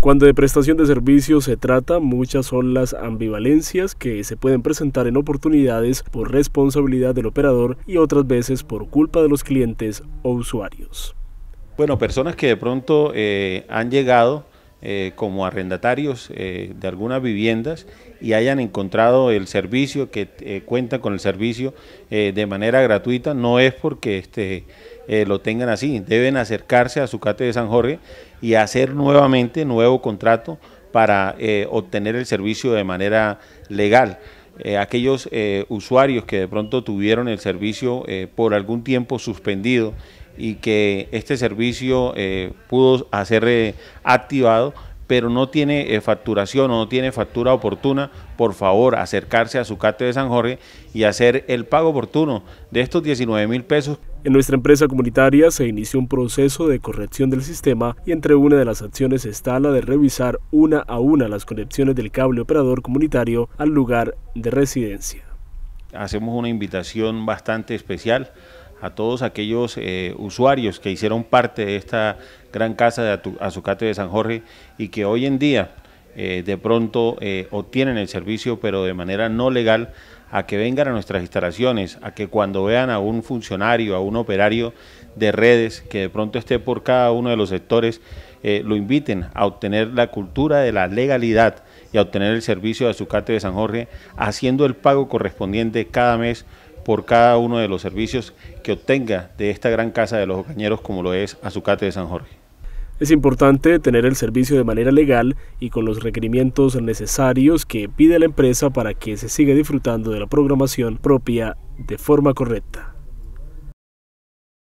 Cuando de prestación de servicios se trata, muchas son las ambivalencias que se pueden presentar en oportunidades por responsabilidad del operador y otras veces por culpa de los clientes o usuarios. Bueno, personas que de pronto eh, han llegado eh, como arrendatarios eh, de algunas viviendas y hayan encontrado el servicio, que eh, cuentan con el servicio de manera gratuita, no es porque este, lo tengan así, deben acercarse a su de San Jorge y hacer nuevamente nuevo contrato para obtener el servicio de manera legal. aquellos usuarios que de pronto tuvieron el servicio por algún tiempo suspendido y que este servicio eh, pudo hacer eh, activado pero no tiene eh, facturación o no tiene factura oportuna, por favor acercarse a su cate de San Jorge y hacer el pago oportuno de estos 19 mil pesos. En nuestra empresa comunitaria se inició un proceso de corrección del sistema y entre una de las acciones está la de revisar una a una las conexiones del cable operador comunitario al lugar de residencia. Hacemos una invitación bastante especial a todos aquellos eh, usuarios que hicieron parte de esta gran casa de Azucate de San Jorge y que hoy en día eh, de pronto eh, obtienen el servicio pero de manera no legal a que vengan a nuestras instalaciones, a que cuando vean a un funcionario, a un operario de redes que de pronto esté por cada uno de los sectores, lo inviten a obtener la cultura de la legalidad y a obtener el servicio de Azucate de San Jorge haciendo el pago correspondiente cada mes por cada uno de los servicios que obtenga de esta gran casa de los ocañeros como lo es Azucate de San Jorge. Es importante tener el servicio de manera legal y con los requerimientos necesarios que pide la empresa para que se siga disfrutando de la programación propia de forma correcta.